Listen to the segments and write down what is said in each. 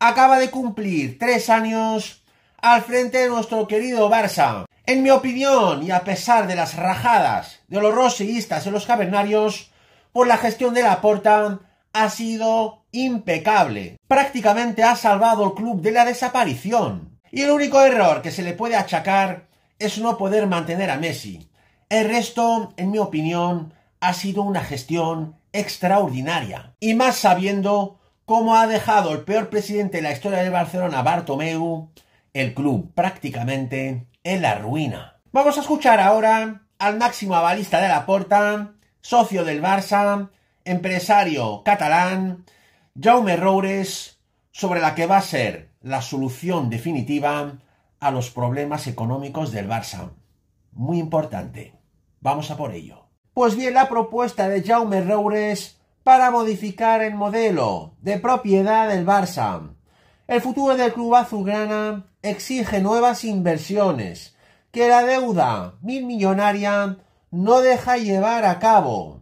acaba de cumplir tres años al frente de nuestro querido Barça. En mi opinión, y a pesar de las rajadas de los roseístas en los cavernarios, por la gestión de la porta ha sido impecable. Prácticamente ha salvado al club de la desaparición. Y el único error que se le puede achacar es no poder mantener a Messi. El resto, en mi opinión, ha sido una gestión extraordinaria. Y más sabiendo cómo ha dejado el peor presidente de la historia del Barcelona, Bartomeu, el club prácticamente en la ruina. Vamos a escuchar ahora al máximo avalista de la Porta, socio del Barça, empresario catalán, Jaume Roures, sobre la que va a ser la solución definitiva a los problemas económicos del Barça. Muy importante. Vamos a por ello. Pues bien, la propuesta de Jaume Roures para modificar el modelo de propiedad del Barça. El futuro del club azulgrana exige nuevas inversiones que la deuda mil millonaria no deja llevar a cabo.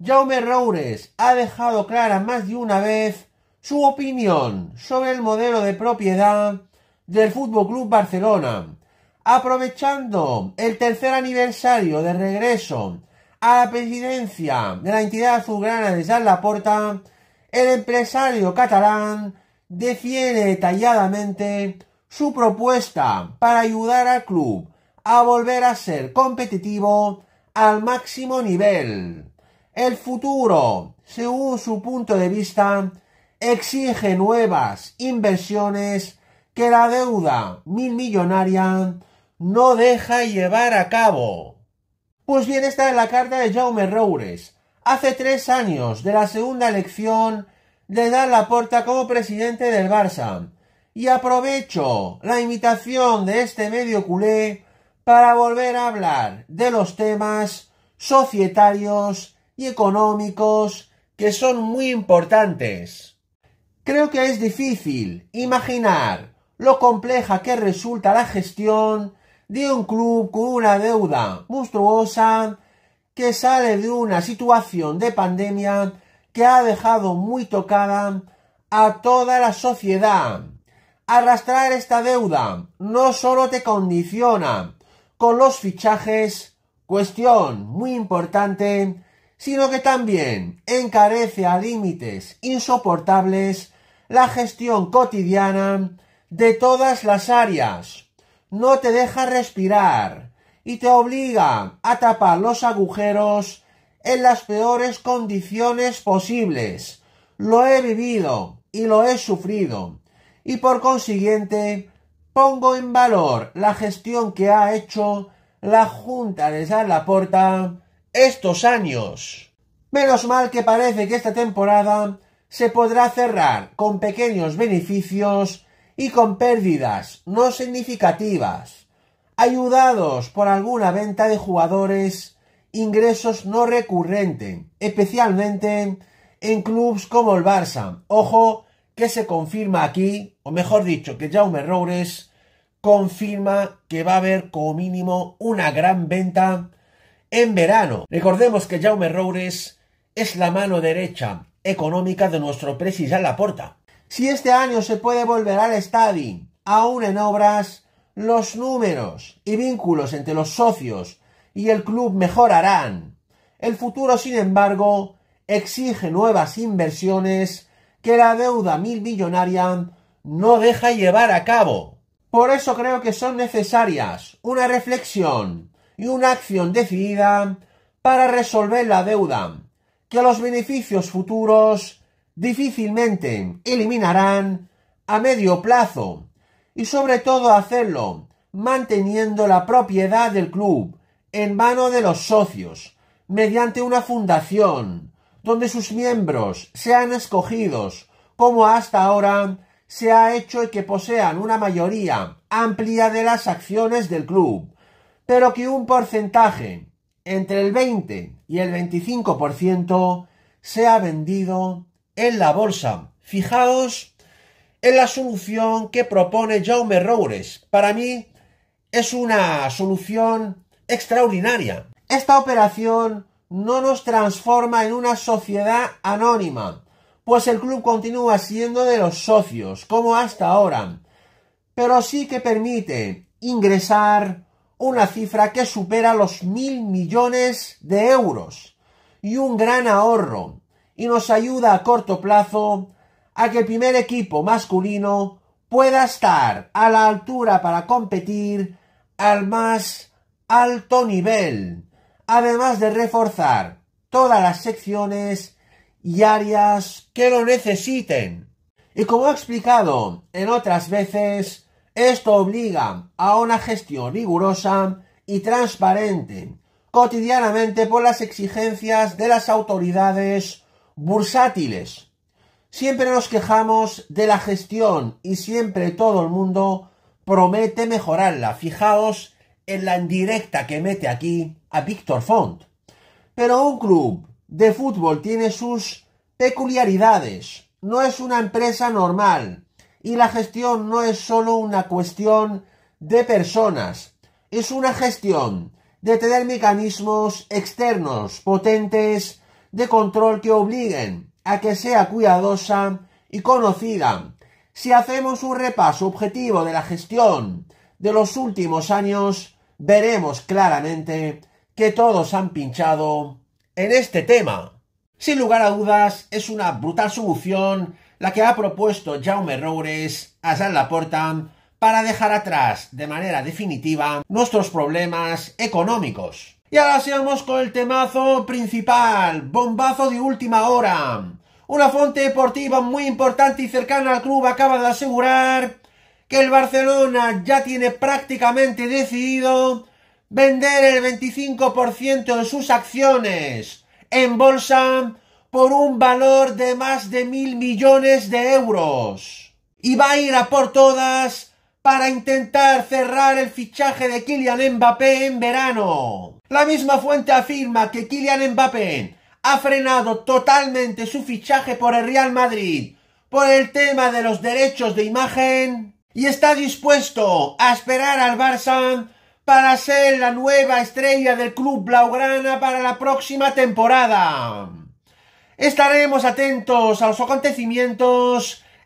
Jaume Roures ha dejado clara más de una vez su opinión sobre el modelo de propiedad del Fútbol Club Barcelona, aprovechando el tercer aniversario de regreso a la presidencia de la entidad azulgrana de San Laporta, el empresario catalán defiende detalladamente su propuesta para ayudar al club a volver a ser competitivo al máximo nivel. El futuro, según su punto de vista, exige nuevas inversiones que la deuda mil millonaria no deja llevar a cabo. Pues bien, esta es la carta de Jaume Roures. Hace tres años de la segunda elección de la puerta como presidente del Barça. Y aprovecho la invitación de este medio culé para volver a hablar de los temas societarios y económicos que son muy importantes. Creo que es difícil imaginar lo compleja que resulta la gestión de un club con una deuda monstruosa que sale de una situación de pandemia que ha dejado muy tocada a toda la sociedad. Arrastrar esta deuda no solo te condiciona con los fichajes, cuestión muy importante, sino que también encarece a límites insoportables la gestión cotidiana de todas las áreas no te deja respirar y te obliga a tapar los agujeros en las peores condiciones posibles. Lo he vivido y lo he sufrido y por consiguiente pongo en valor la gestión que ha hecho la Junta de San Laporta estos años. Menos mal que parece que esta temporada se podrá cerrar con pequeños beneficios y con pérdidas no significativas, ayudados por alguna venta de jugadores, ingresos no recurrentes, especialmente en clubes como el Barça. Ojo que se confirma aquí, o mejor dicho, que Jaume Roures confirma que va a haber como mínimo una gran venta en verano. Recordemos que Jaume Roures es la mano derecha económica de nuestro la Laporta. Si este año se puede volver al estadio, aún en obras, los números y vínculos entre los socios y el club mejorarán. El futuro, sin embargo, exige nuevas inversiones que la deuda mil millonaria no deja llevar a cabo. Por eso creo que son necesarias una reflexión y una acción decidida para resolver la deuda, que los beneficios futuros difícilmente eliminarán a medio plazo y sobre todo hacerlo manteniendo la propiedad del club en mano de los socios mediante una fundación donde sus miembros sean escogidos como hasta ahora se ha hecho y que posean una mayoría amplia de las acciones del club, pero que un porcentaje entre el 20 y el 25% sea vendido en la bolsa. Fijaos en la solución que propone Jaume Roures. Para mí es una solución extraordinaria. Esta operación no nos transforma en una sociedad anónima, pues el club continúa siendo de los socios, como hasta ahora, pero sí que permite ingresar una cifra que supera los mil millones de euros y un gran ahorro y nos ayuda a corto plazo a que el primer equipo masculino pueda estar a la altura para competir al más alto nivel, además de reforzar todas las secciones y áreas que lo necesiten. Y como he explicado en otras veces, esto obliga a una gestión rigurosa y transparente cotidianamente por las exigencias de las autoridades bursátiles. Siempre nos quejamos de la gestión y siempre todo el mundo promete mejorarla. Fijaos en la indirecta que mete aquí a Víctor Font. Pero un club de fútbol tiene sus peculiaridades. No es una empresa normal y la gestión no es solo una cuestión de personas. Es una gestión de tener mecanismos externos potentes de control que obliguen a que sea cuidadosa y conocida. Si hacemos un repaso objetivo de la gestión de los últimos años, veremos claramente que todos han pinchado en este tema. Sin lugar a dudas, es una brutal solución la que ha propuesto Jaume Roures a San Laporta para dejar atrás de manera definitiva nuestros problemas económicos. Y ahora seamos con el temazo principal, bombazo de última hora. Una fuente deportiva muy importante y cercana al club acaba de asegurar que el Barcelona ya tiene prácticamente decidido vender el 25% de sus acciones en bolsa por un valor de más de mil millones de euros. Y va a ir a por todas para intentar cerrar el fichaje de Kylian Mbappé en verano. La misma fuente afirma que Kylian Mbappé ha frenado totalmente su fichaje por el Real Madrid por el tema de los derechos de imagen y está dispuesto a esperar al Barça para ser la nueva estrella del club blaugrana para la próxima temporada. Estaremos atentos a los acontecimientos